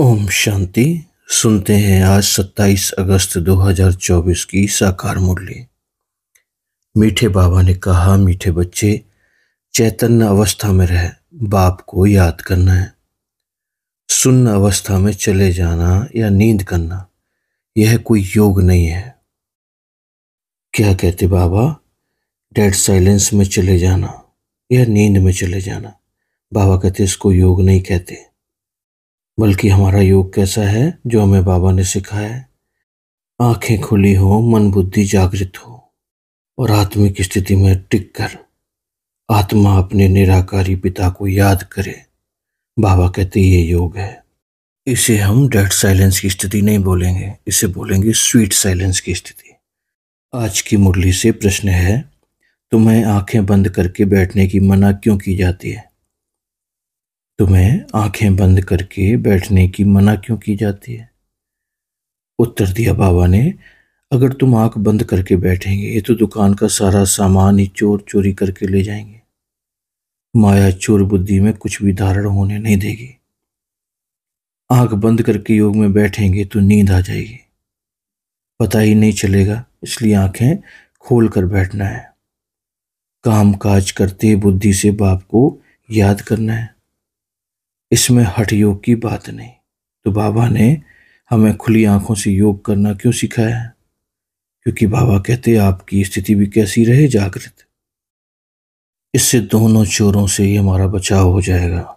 ओम शांति सुनते हैं आज 27 अगस्त 2024 की साकार मुरली मीठे बाबा ने कहा मीठे बच्चे चैतन्य अवस्था में रह बाप को याद करना है सुन्न अवस्था में चले जाना या नींद करना यह कोई योग नहीं है क्या कहते बाबा डेड साइलेंस में चले जाना या नींद में चले जाना बाबा कहते इसको योग नहीं कहते बल्कि हमारा योग कैसा है जो हमें बाबा ने सिखाया है आंखें खुली हो मन बुद्धि जागृत हो और आत्मिक स्थिति में टिक कर आत्मा अपने निराकारी पिता को याद करे बाबा कहते ये योग है इसे हम डेड साइलेंस की स्थिति नहीं बोलेंगे इसे बोलेंगे स्वीट साइलेंस की स्थिति आज की मुरली से प्रश्न है तुम्हें आंखें बंद करके बैठने की मना क्यों की जाती है तुम्हें आंखें बंद करके बैठने की मना क्यों की जाती है उत्तर दिया बाबा ने अगर तुम आंख बंद करके बैठेंगे तो दुकान का सारा सामान ही चोर चोरी करके ले जाएंगे माया चोर बुद्धि में कुछ भी धारण होने नहीं देगी आंख बंद करके योग में बैठेंगे तो नींद आ जाएगी पता ही नहीं चलेगा इसलिए आंखें खोल कर बैठना है काम काज करते बुद्धि से बाप को याद करना है इसमें हठ योग की बात नहीं तो बाबा ने हमें खुली आंखों से योग करना क्यों सिखाया है क्योंकि बाबा कहते आपकी स्थिति भी कैसी रहे जागृत इससे दोनों चोरों से ही हमारा बचाव हो जाएगा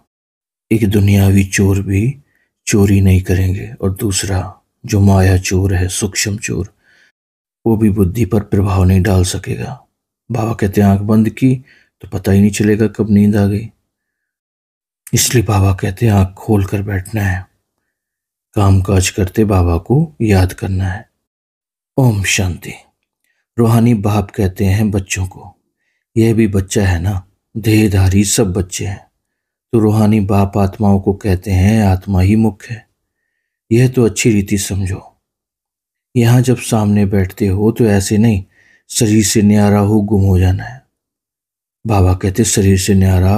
एक दुनियावी चोर भी चोरी नहीं करेंगे और दूसरा जो माया चोर है सूक्ष्म चोर वो भी बुद्धि पर प्रभाव नहीं डाल सकेगा बाबा कहते आंख बंद की तो पता ही नहीं चलेगा कब नींद आ गई इसलिए बाबा कहते हैं आँख खोल कर बैठना है काम काज करते बाबा को याद करना है ओम शांति रूहानी बाप कहते हैं बच्चों को यह भी बच्चा है ना देहधारी सब बच्चे हैं तो रूहानी बाप आत्माओं को कहते हैं आत्मा ही मुख्य है यह तो अच्छी रीति समझो यहाँ जब सामने बैठते हो तो ऐसे नहीं शरीर से न्यारा हो गुम हो जाना है बाबा कहते शरीर से न्यारा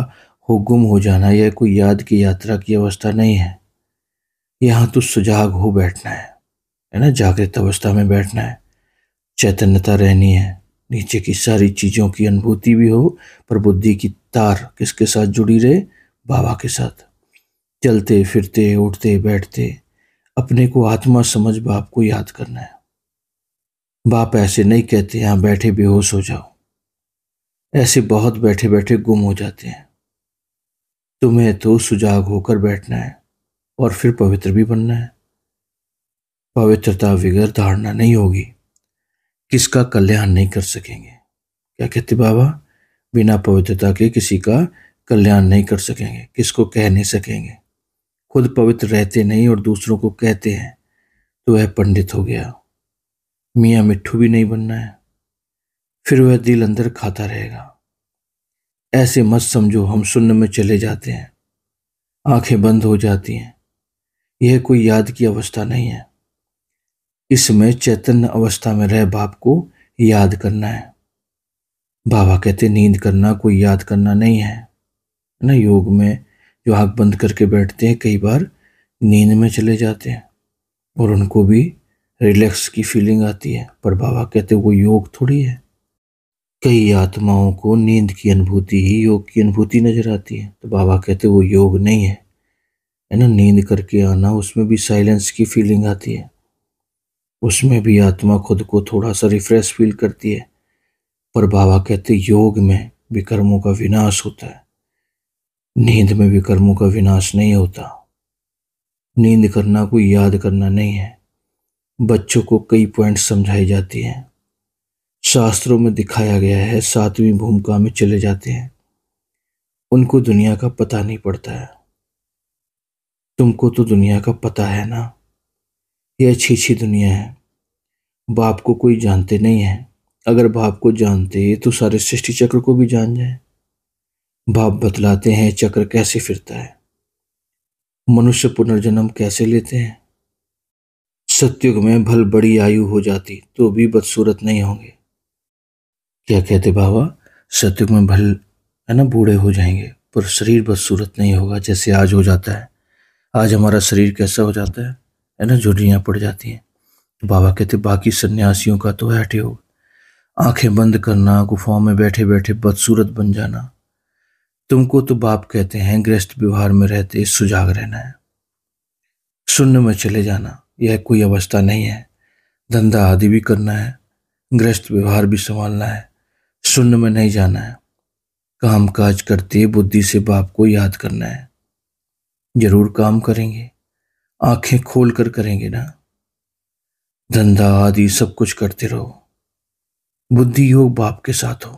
हो गुम हो जाना यह कोई याद की यात्रा की अवस्था नहीं है यहाँ तो सुजाग हो बैठना है है ना जागृत अवस्था में बैठना है चैतन्यता रहनी है नीचे की सारी चीज़ों की अनुभूति भी हो पर बुद्धि की तार किसके साथ जुड़ी रहे बाबा के साथ चलते फिरते उठते बैठते अपने को आत्मा समझ बाप को याद करना है बाप ऐसे नहीं कहते यहाँ बैठे बेहोश हो जाओ ऐसे बहुत बैठे बैठे गुम हो जाते हैं तुम्हें तो सुजाग होकर बैठना है और फिर पवित्र भी बनना है पवित्रता विगर धारणा नहीं होगी किसका कल्याण नहीं कर सकेंगे क्या कहते बाबा बिना पवित्रता के किसी का कल्याण नहीं कर सकेंगे किसको कह नहीं सकेंगे खुद पवित्र रहते नहीं और दूसरों को कहते हैं तो वह पंडित हो गया मियाँ मिट्ठू भी नहीं बनना है फिर वह दिल अंदर खाता रहेगा ऐसे मत समझो हम सुन्न में चले जाते हैं आंखें बंद हो जाती हैं यह कोई याद की अवस्था नहीं है इसमें चैतन्य अवस्था में रह बाप को याद करना है बाबा कहते नींद करना कोई याद करना नहीं है ना योग में जो आँख बंद करके बैठते हैं कई बार नींद में चले जाते हैं और उनको भी रिलैक्स की फीलिंग आती है पर बाबा कहते वो योग थोड़ी है कई आत्माओं को नींद की अनुभूति ही योग की अनुभूति नजर आती है तो बाबा कहते वो योग नहीं है है ना नींद करके आना उसमें भी साइलेंस की फीलिंग आती है उसमें भी आत्मा खुद को थोड़ा सा रिफ्रेश फील करती है पर बाबा कहते योग में विकर्मों का विनाश होता है नींद में विकर्मों का विनाश नहीं होता नींद करना कोई याद करना नहीं है बच्चों को कई पॉइंट समझाई जाती हैं शास्त्रों में दिखाया गया है सातवीं भूमिका में चले जाते हैं उनको दुनिया का पता नहीं पड़ता है तुमको तो दुनिया का पता है ना यह अच्छी अच्छी दुनिया है बाप को कोई जानते नहीं है अगर बाप को जानते तो सारे सृष्टि चक्र को भी जान जाए बाप बतलाते हैं चक्र कैसे फिरता है मनुष्य पुनर्जन्म कैसे लेते हैं सत्युग में भल बड़ी आयु हो जाती तो भी बदसूरत नहीं होंगे क्या कहते बाबा सत्यु में भल है ना बूढ़े हो जाएंगे पर शरीर बदसूरत नहीं होगा जैसे आज हो जाता है आज हमारा शरीर कैसा हो जाता है है ना झुर्रियाँ पड़ जाती हैं तो बाबा कहते बाकी सन्यासियों का तो ऐठे हो आंखें बंद करना गुफाओं में बैठे बैठे बदसूरत बन जाना तुमको तो बाप कहते हैं ग्रस्त व्यवहार में रहते सुजाग रहना है शून्य में चले जाना यह कोई अवस्था नहीं है धंधा आदि भी करना है ग्रस्त व्यवहार भी संभालना है शून्य में नहीं जाना है काम काज करते बुद्धि से बाप को याद करना है जरूर काम करेंगे आंखें खोल कर करेंगे ना धंधा आदि सब कुछ करते रहो बुद्धि योग बाप के साथ हो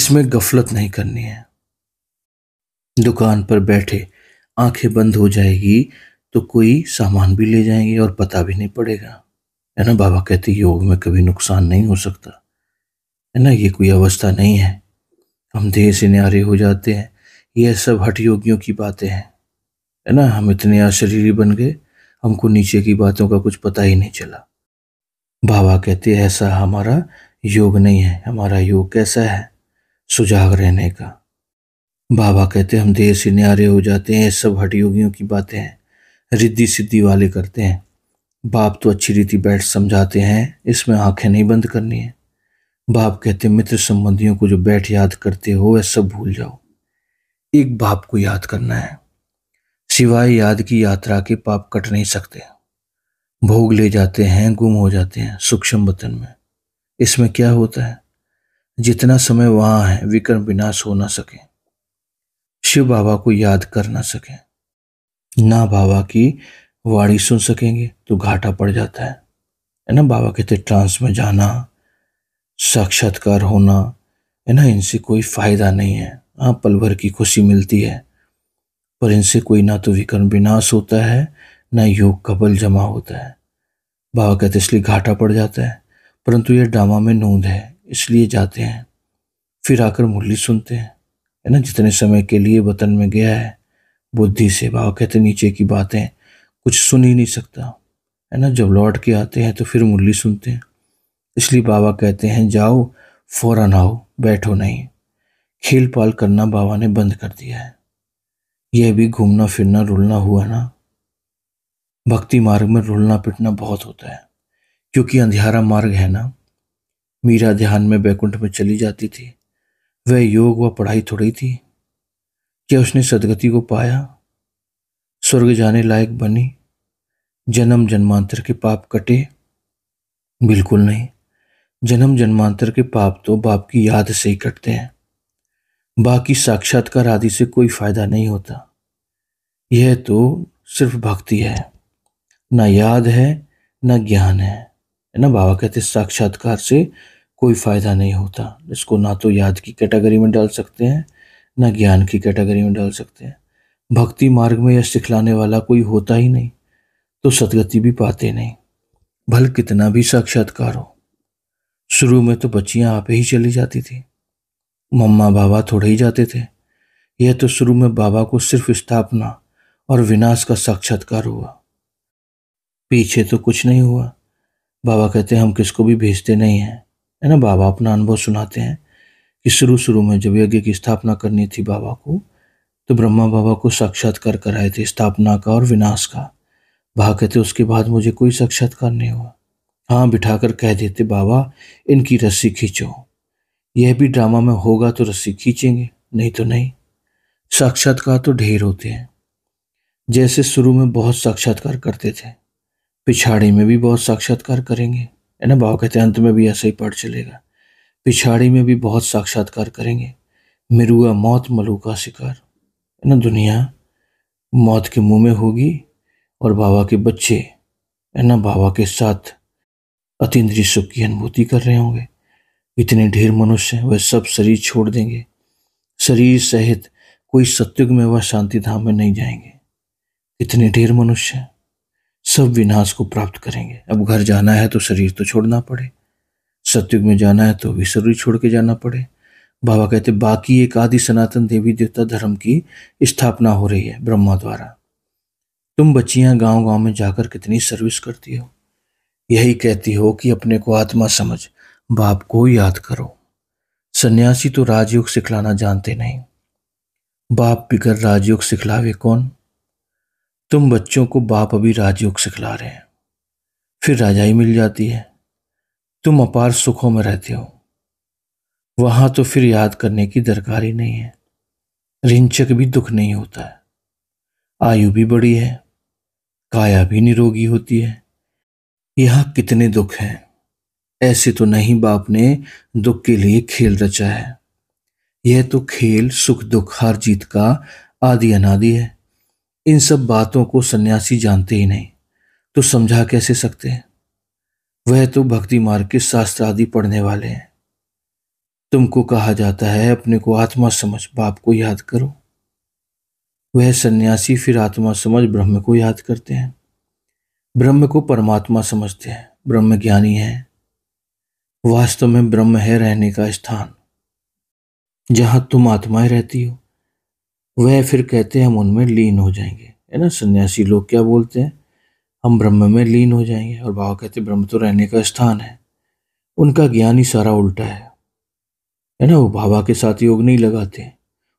इसमें गफलत नहीं करनी है दुकान पर बैठे आंखें बंद हो जाएगी तो कोई सामान भी ले जाएंगे और पता भी नहीं पड़ेगा है ना बाबा कहते योग में कभी नुकसान नहीं हो सकता है ना ये कोई अवस्था नहीं है हम देह से न्यारे हो जाते हैं यह सब हट योगियों की बातें हैं है ना हम इतने अशरीरी बन गए हमको नीचे की बातों का कुछ पता ही नहीं चला बाबा कहते ऐसा हमारा योग नहीं है हमारा योग कैसा है सुजाग रहने का बाबा कहते हम देह से न्यारे हो जाते हैं सब हट योगियों की बातें हैं रिद्धि सिद्धि वाले करते हैं बाप तो अच्छी रीति बैठ समझाते हैं इसमें आंखें नहीं बंद करनी है बाप कहते मित्र संबंधियों को जो बैठ याद करते हो वह सब भूल जाओ एक बाप को याद करना है सिवाय याद की यात्रा के पाप कट नहीं सकते भोग ले जाते हैं गुम हो जाते हैं सूक्ष्म वतन में इसमें क्या होता है जितना समय वहां है विक्रम विनाश हो ना सके शिव बाबा को याद कर ना सके ना बाबा की वाणी सुन सकेंगे तो घाटा पड़ जाता है ना बाबा कहते ट्रांस में जाना साक्षात्कार होना है ना इनसे कोई फायदा नहीं है हाँ पल भर की खुशी मिलती है पर इनसे कोई ना तो विकर्म विनाश होता है ना योग का बल जमा होता है बाबा कहते इसलिए घाटा पड़ जाता है परंतु यह डामा में नूंद है इसलिए जाते हैं फिर आकर मुरली सुनते हैं है ना जितने समय के लिए वतन में गया है बुद्धि से बाबा कहते नीचे की बातें कुछ सुन ही नहीं सकता है ना जब लौट के आते हैं तो फिर मुरली सुनते हैं इसलिए बाबा कहते हैं जाओ फौरन आओ बैठो नहीं खेल पाल करना बाबा ने बंद कर दिया है यह भी घूमना फिरना रुलना हुआ ना भक्ति मार्ग में रुलना पिटना बहुत होता है क्योंकि अंधेरा मार्ग है ना मीरा ध्यान में बैकुंठ में चली जाती थी वह योग व पढ़ाई थोड़ी थी क्या उसने सदगति को पाया स्वर्ग जाने लायक बनी जन्म जन्मांतर के पाप कटे बिल्कुल नहीं जन्म जन्मांतर के पाप तो बाप की याद से ही कटते हैं बाकी साक्षात्कार आदि से कोई फायदा नहीं होता यह तो सिर्फ भक्ति है ना याद है ना ज्ञान है ना बाबा कहते साक्षात्कार से कोई फायदा नहीं होता इसको ना तो याद की कैटेगरी में डाल सकते हैं ना ज्ञान की कैटेगरी में डाल सकते हैं भक्ति मार्ग में यह सिखलाने वाला कोई होता ही नहीं तो सदगति भी पाते नहीं भल कितना भी साक्षात्कार हो शुरू में तो बच्चियाँ आप ही चली जाती थी मम्मा बाबा थोड़े ही जाते थे यह तो शुरू में बाबा को सिर्फ स्थापना और विनाश का साक्षात्कार हुआ पीछे तो कुछ नहीं हुआ बाबा कहते हैं हम किसको भी भेजते नहीं हैं है ना बाबा अपना अनुभव सुनाते हैं कि शुरू शुरू में जब यज्ञ की स्थापना करनी थी बाबा को तो ब्रह्मा बाबा को साक्षात्कार कराए थे स्थापना का और विनाश का बाबा कहते उसके बाद मुझे कोई साक्षात्कार नहीं हुआ हाँ बिठाकर कह देते बाबा इनकी रस्सी खींचो यह भी ड्रामा में होगा तो रस्सी खींचेंगे नहीं तो नहीं साक्षात्कार तो ढेर होते हैं जैसे शुरू में बहुत साक्षात्कार करते थे पिछाड़ी में भी बहुत साक्षात्कार करेंगे है ना बाबा कहते अंत में भी ऐसा ही पढ़ चलेगा पिछाड़ी में भी बहुत साक्षात्कार करेंगे मिरुआ मौत मलू का शिकार है ना दुनिया मौत के मुंह में होगी और बाबा के बच्चे है ना बाबा के साथ इंद्रिय सुख की अनुभूति कर रहे होंगे इतने ढेर मनुष्य हैं वह सब शरीर छोड़ देंगे शरीर सहित कोई सत्युग में वह शांति धाम में नहीं जाएंगे इतने ढेर मनुष्य सब विनाश को प्राप्त करेंगे अब घर जाना है तो शरीर तो छोड़ना पड़े सत्युग में जाना है तो भी शरीर छोड़ के जाना पड़े बाबा कहते बाकी एक आदि सनातन देवी देवता धर्म की स्थापना हो रही है ब्रह्मा द्वारा तुम बच्चियां गांव गांव में जाकर कितनी सर्विस करती हो यही कहती हो कि अपने को आत्मा समझ बाप को याद करो सन्यासी तो राजयोग सिखलाना जानते नहीं बाप पिकर राजयोग सिखलावे कौन तुम बच्चों को बाप अभी राजयोग सिखला रहे हैं फिर राजाई मिल जाती है तुम अपार सुखों में रहते हो वहां तो फिर याद करने की दरकार ही नहीं है रिंचक भी दुख नहीं होता है आयु भी बड़ी है काया भी निरोगी होती है यहां कितने दुख हैं ऐसे तो नहीं बाप ने दुख के लिए खेल रचा है यह तो खेल सुख दुख हर जीत का आदि अनादि है इन सब बातों को सन्यासी जानते ही नहीं तो समझा कैसे सकते हैं वह तो भक्ति मार्ग के शास्त्र आदि पढ़ने वाले हैं तुमको कहा जाता है अपने को आत्मा समझ बाप को याद करो वह सन्यासी फिर आत्मा समझ ब्रह्म को याद करते हैं ब्रह्म को परमात्मा समझते हैं ब्रह्म ज्ञानी है वास्तव में ब्रह्म है रहने का स्थान जहां तुम आत्माएं रहती हो वह फिर कहते हैं हम उनमें लीन हो जाएंगे है ना सन्यासी लोग क्या बोलते हैं हम ब्रह्म में लीन हो जाएंगे और बाबा कहते ब्रह्म तो रहने का स्थान है उनका ज्ञान ही सारा उल्टा है है ना वो बाबा के साथ योग नहीं लगाते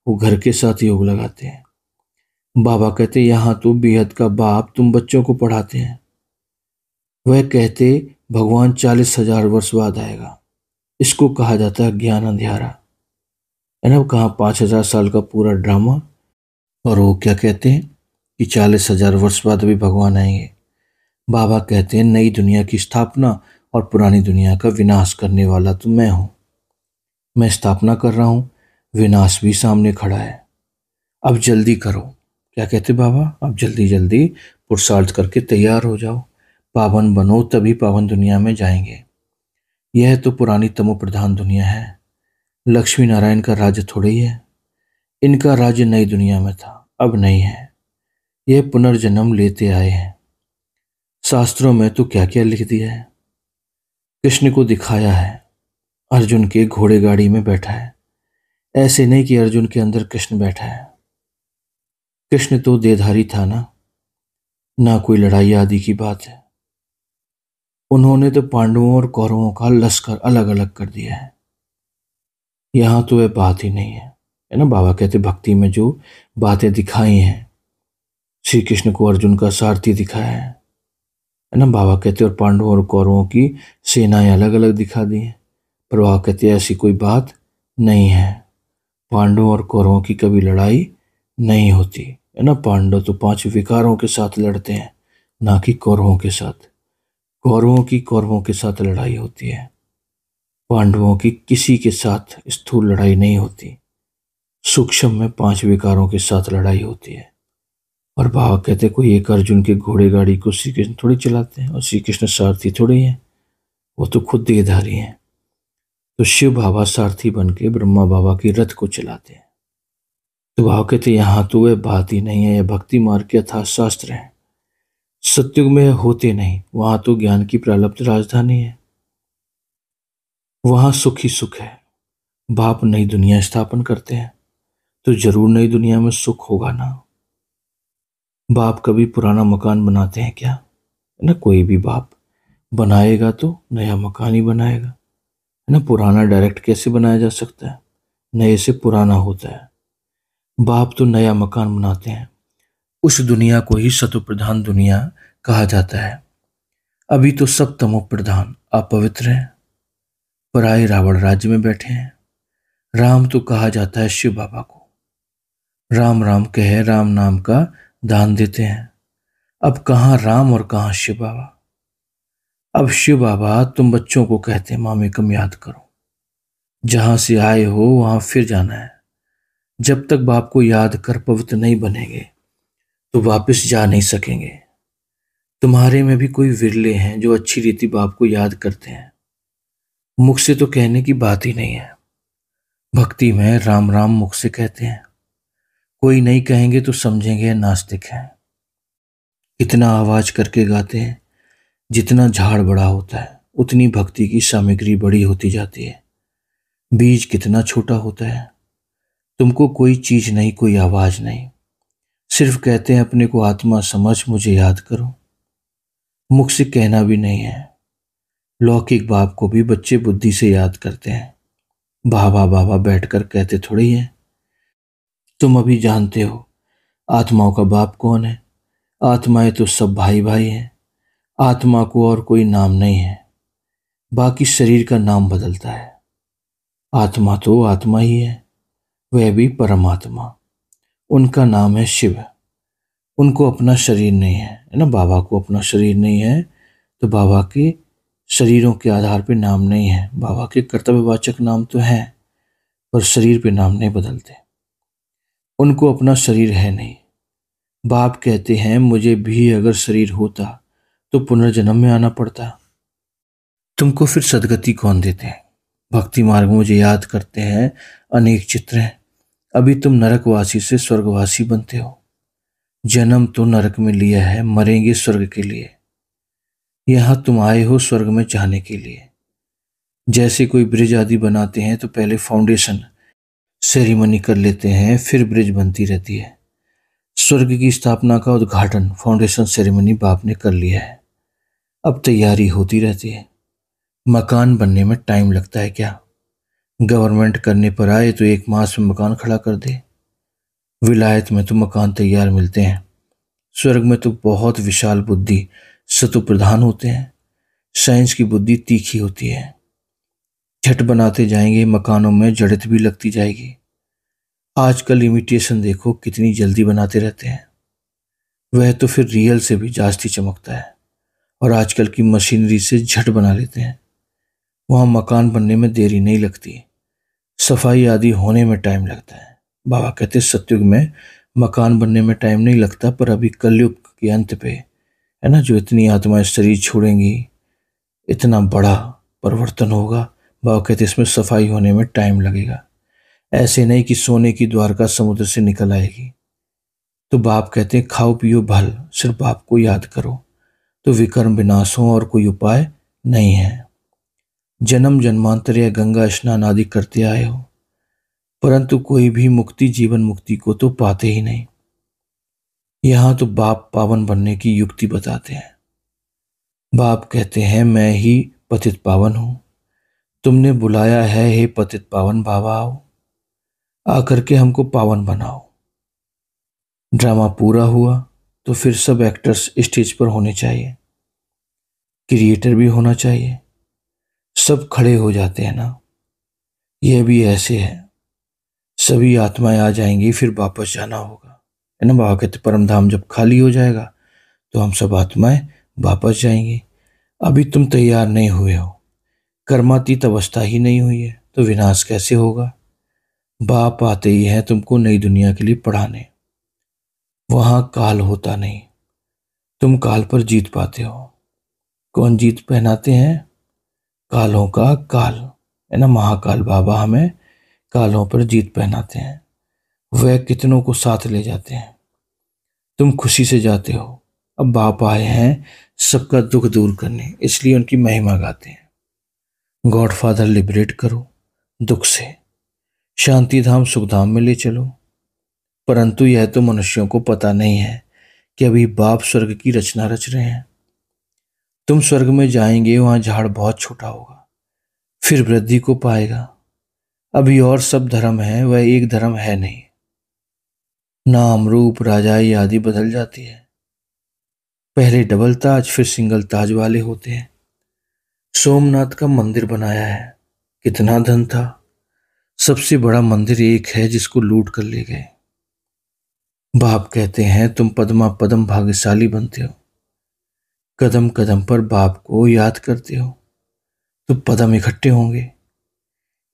वो घर के साथ योग लगाते हैं बाबा कहते यहाँ तो बेहद का बाप तुम बच्चों को पढ़ाते हैं वह कहते भगवान चालीस हजार वर्ष बाद आएगा इसको कहा जाता है ज्ञान अंध्यारा है ना कहा पाँच हजार साल का पूरा ड्रामा और वो क्या कहते हैं कि चालीस हजार वर्ष बाद अभी भगवान आएंगे बाबा कहते हैं नई दुनिया की स्थापना और पुरानी दुनिया का विनाश करने वाला तो मैं हूँ मैं स्थापना कर रहा हूँ विनाश भी सामने खड़ा है अब जल्दी करो क्या कहते बाबा अब जल्दी जल्दी पुरुषार्थ करके तैयार हो जाओ पावन बनो तभी पावन दुनिया में जाएंगे यह तो पुरानी तमो प्रधान दुनिया है लक्ष्मी नारायण का राज्य थोड़ा ही है इनका राज्य नई दुनिया में था अब नहीं है यह पुनर्जन्म लेते आए हैं शास्त्रों में तो क्या क्या लिख दिया है कृष्ण को दिखाया है अर्जुन के घोड़े गाड़ी में बैठा है ऐसे नहीं कि अर्जुन के अंदर कृष्ण बैठा है कृष्ण तो देधारी था ना ना कोई लड़ाई आदि की बात है उन्होंने तो पांडवों और कौरवों का लश्कर अलग अलग कर दिया है यहां तो वह बात ही नहीं है है ना बाबा कहते भक्ति में जो बातें दिखाई हैं श्री कृष्ण को अर्जुन का सारथी दिखाया है है ना बाबा कहते और पांडवों और कौरवों की सेनाएं अलग अलग दिखा दी हैं पर बाबा कहते ऐसी कोई बात नहीं है पांडवों और कौरवों की कभी लड़ाई नहीं होती है ना पांडव तो पांच विकारों के साथ लड़ते हैं ना कि कौरवों के साथ कौरवों की कौरवों के साथ लड़ाई होती है पांडवों की किसी के साथ स्थूल लड़ाई नहीं होती सूक्ष्म में पांच विकारों के साथ लड़ाई होती है और बाबा कहते कोई एक अर्जुन के घोड़े गाड़ी को श्री कृष्ण थोड़ी चलाते हैं और श्री कृष्ण सारथी थोड़े हैं वो तो खुद देहधारी हैं तो शिव बाबा सारथी बन के ब्रह्मा बाबा की रथ को चलाते हैं तो बाबा कहते यहाँ तो वह बात ही नहीं है यह भक्ति मार्ग के यथार्थ शास्त्र है सत्युग में होते नहीं वहां तो ज्ञान की प्रलब्ध राजधानी है वहां सुख ही सुख है बाप नई दुनिया स्थापन करते हैं तो जरूर नई दुनिया में सुख होगा ना बाप कभी पुराना मकान बनाते हैं क्या है ना कोई भी बाप बनाएगा तो नया मकान ही बनाएगा है ना पुराना डायरेक्ट कैसे बनाया जा सकता है नए से पुराना होता है बाप तो नया मकान बनाते हैं उस दुनिया को ही सतुप्रधान दुनिया कहा जाता है अभी तो सब तमो प्रधान अपवित्र हैं पराए रावण राज्य में बैठे हैं राम तो कहा जाता है शिव बाबा को राम राम कहे राम नाम का दान देते हैं अब कहाँ राम और कहाँ शिव बाबा अब शिव बाबा तुम बच्चों को कहते हैं मामे कम याद करो जहां से आए हो वहां फिर जाना है जब तक बाप को याद कर पवित्र नहीं बनेंगे तो वापस जा नहीं सकेंगे तुम्हारे में भी कोई विरले हैं जो अच्छी रीति बाप को याद करते हैं मुख से तो कहने की बात ही नहीं है भक्ति में राम राम मुख से कहते हैं कोई नहीं कहेंगे तो समझेंगे नास्तिक हैं इतना आवाज करके गाते हैं जितना झाड़ बड़ा होता है उतनी भक्ति की सामग्री बड़ी होती जाती है बीज कितना छोटा होता है तुमको कोई चीज नहीं कोई आवाज नहीं सिर्फ कहते हैं अपने को आत्मा समझ मुझे याद करो मुख से कहना भी नहीं है लौकिक बाप को भी बच्चे बुद्धि से याद करते हैं बाबा बाबा बैठकर कहते थोड़ी हैं तुम अभी जानते हो आत्माओं का बाप कौन है आत्माएं तो सब भाई भाई हैं आत्मा को और कोई नाम नहीं है बाकी शरीर का नाम बदलता है आत्मा तो आत्मा ही है वह भी परमात्मा उनका नाम है शिव उनको अपना शरीर नहीं है है ना बाबा को अपना शरीर नहीं है तो बाबा के शरीरों के आधार पर नाम नहीं है बाबा के कर्तव्यवाचक नाम तो हैं पर शरीर पे नाम नहीं बदलते उनको अपना शरीर है नहीं बाप कहते हैं मुझे भी अगर शरीर होता तो पुनर्जन्म में आना पड़ता तुमको फिर सदगति कौन देते हैं भक्ति मार्ग मुझे याद करते हैं अनेक चित्र हैं अभी तुम नरकवासी से स्वर्गवासी बनते हो जन्म तो नरक में लिया है मरेंगे स्वर्ग के लिए यहां तुम आए हो स्वर्ग में चाहने के लिए जैसे कोई ब्रिज आदि बनाते हैं तो पहले फाउंडेशन सेरेमनी कर लेते हैं फिर ब्रिज बनती रहती है स्वर्ग की स्थापना का उद्घाटन फाउंडेशन सेरेमनी बाप ने कर लिया है अब तैयारी होती रहती है मकान बनने में टाइम लगता है क्या गवर्नमेंट करने पर आए तो एक मास में मकान खड़ा कर दे विलायत में तो मकान तैयार मिलते हैं स्वर्ग में तो बहुत विशाल बुद्धि सतु प्रधान होते हैं साइंस की बुद्धि तीखी होती है झट बनाते जाएंगे मकानों में जड़त भी लगती जाएगी आजकल इमिटेशन देखो कितनी जल्दी बनाते रहते हैं वह तो फिर रियल से भी जास्ती चमकता है और आजकल की मशीनरी से झट बना लेते हैं वहाँ मकान बनने में देरी नहीं लगती सफाई आदि होने में टाइम लगता है बाबा कहते सत्युग में मकान बनने में टाइम नहीं लगता पर अभी कलयुग के अंत पे है ना जो इतनी आत्माएं शरीर छोड़ेंगी इतना बड़ा परिवर्तन होगा बाबा कहते इसमें सफाई होने में टाइम लगेगा ऐसे नहीं कि सोने की द्वारका समुद्र से निकल आएगी तो बाप कहते हैं खाओ पियो भल सिर्फ बाप को याद करो तो विकर्म विनाश हो और कोई उपाय नहीं है जन्म जन्मांतर या गंगा स्नान आदि करते आए हो परंतु कोई भी मुक्ति जीवन मुक्ति को तो पाते ही नहीं यहां तो बाप पावन बनने की युक्ति बताते हैं बाप कहते हैं मैं ही पतित पावन हूं तुमने बुलाया है हे पतित पावन बाबा आओ आकर के हमको पावन बनाओ ड्रामा पूरा हुआ तो फिर सब एक्टर्स स्टेज पर होने चाहिए क्रिएटर भी होना चाहिए सब खड़े हो जाते हैं ना यह भी ऐसे है सभी आत्माएं आ जाएंगी फिर वापस जाना होगा है ना वहाँ कहते परम धाम जब खाली हो जाएगा तो हम सब आत्माएं वापस जाएंगी अभी तुम तैयार नहीं हुए हो कर्मातीत अवस्था ही नहीं हुई है तो विनाश कैसे होगा बाप आते ही हैं तुमको नई दुनिया के लिए पढ़ाने वहाँ काल होता नहीं तुम काल पर जीत पाते हो कौन जीत पहनाते हैं कालों का काल है ना महाकाल बाबा हमें कालों पर जीत पहनाते हैं वह कितनों को साथ ले जाते हैं तुम खुशी से जाते हो अब बाप आए हैं सबका दुख दूर करने इसलिए उनकी महिमा गाते हैं गॉड फादर लिबरेट करो दुख से शांति धाम सुखधाम में ले चलो परंतु यह तो मनुष्यों को पता नहीं है कि अभी बाप स्वर्ग की रचना रच रहे हैं तुम स्वर्ग में जाएंगे वहां झाड़ बहुत छोटा होगा फिर वृद्धि को पाएगा अभी और सब धर्म है वह एक धर्म है नहीं नाम रूप राजाई आदि बदल जाती है पहले डबल ताज फिर सिंगल ताज वाले होते हैं सोमनाथ का मंदिर बनाया है कितना धन था सबसे बड़ा मंदिर एक है जिसको लूट कर ले गए बाप कहते हैं तुम पदमा पदम भाग्यशाली बनते हो कदम कदम पर बाप को याद करते हो तो पदम इकट्ठे होंगे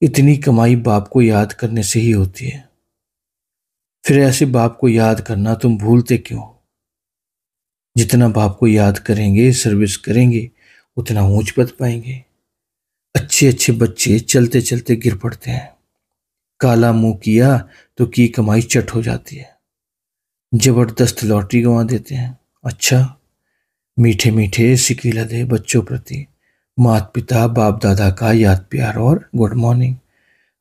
इतनी कमाई बाप को याद करने से ही होती है फिर ऐसे बाप को याद करना तुम भूलते क्यों जितना बाप को याद करेंगे सर्विस करेंगे उतना ऊंच पद पाएंगे अच्छे अच्छे बच्चे चलते चलते गिर पड़ते हैं काला मुंह किया तो की कमाई चट हो जाती है जबरदस्त लॉटरी गंवा देते हैं अच्छा मीठे मीठे सिकी लदे बच्चों प्रति मात पिता बाप दादा का याद प्यार और गुड मॉर्निंग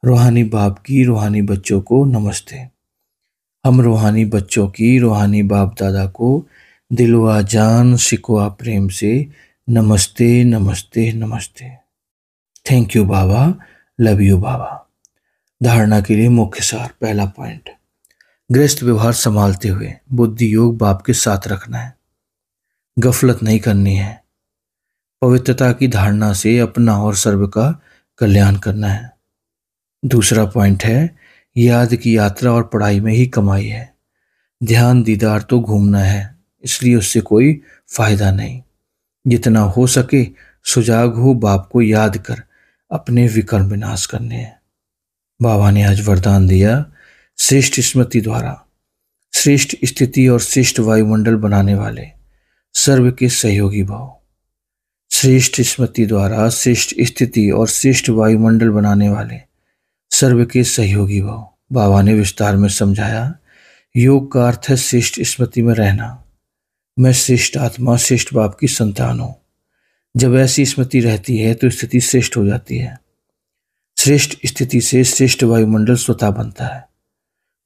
रूहानी बाप की रूहानी बच्चों को नमस्ते हम रूहानी बच्चों की रूहानी बाप दादा को दिलवा जान सिकवा प्रेम से नमस्ते नमस्ते नमस्ते थैंक यू बाबा लव यू बाबा धारणा के लिए मुख्य सार पहला पॉइंट गृहस्थ व्यवहार संभालते हुए बुद्धि योग बाप के साथ रखना है गफलत नहीं करनी है पवित्रता की धारणा से अपना और सर्व का कल्याण करना है दूसरा पॉइंट है याद की यात्रा और पढ़ाई में ही कमाई है ध्यान दीदार तो घूमना है इसलिए उससे कोई फायदा नहीं जितना हो सके सुजाग हो बाप को याद कर अपने विकर्म विनाश करने हैं बाबा ने आज वरदान दिया श्रेष्ठ स्मृति द्वारा श्रेष्ठ स्थिति और श्रेष्ठ वायुमंडल बनाने वाले सर्व के सहयोगी भाव श्रेष्ठ स्मृति द्वारा श्रेष्ठ स्थिति और श्रेष्ठ वायुमंडल बनाने वाले सर्व के सहयोगी भाव बाबा ने विस्तार में समझाया योग का अर्थ है श्रेष्ठ स्मृति में रहना मैं श्रेष्ठ आत्मा श्रेष्ठ बाप की संतान हूँ जब ऐसी स्मृति रहती है तो स्थिति श्रेष्ठ हो जाती है श्रेष्ठ स्थिति से श्रेष्ठ वायुमंडल स्वतः बनता है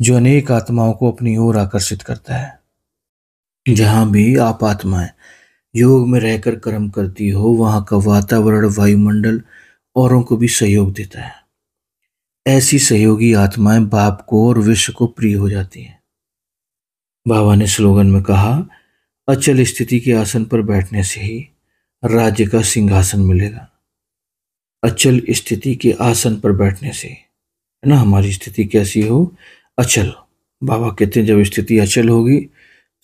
जो अनेक आत्माओं को अपनी ओर आकर्षित करता है जहाँ भी आप आत्माएं योग में रहकर कर्म करती हो वहाँ का वातावरण वायुमंडल औरों को भी सहयोग देता है ऐसी सहयोगी आत्माएं बाप को और विश्व को प्रिय हो जाती हैं बाबा ने स्लोगन में कहा अचल स्थिति के आसन पर बैठने से ही राज्य का सिंहासन मिलेगा अचल स्थिति के आसन पर बैठने से है ना हमारी स्थिति कैसी हो अचल बाबा कहते हैं जब स्थिति अचल होगी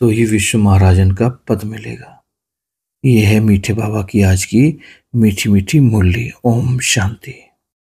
तो ही विश्व महाराजन का पद मिलेगा यह है मीठे बाबा की आज की मीठी मीठी मुरली ओम शांति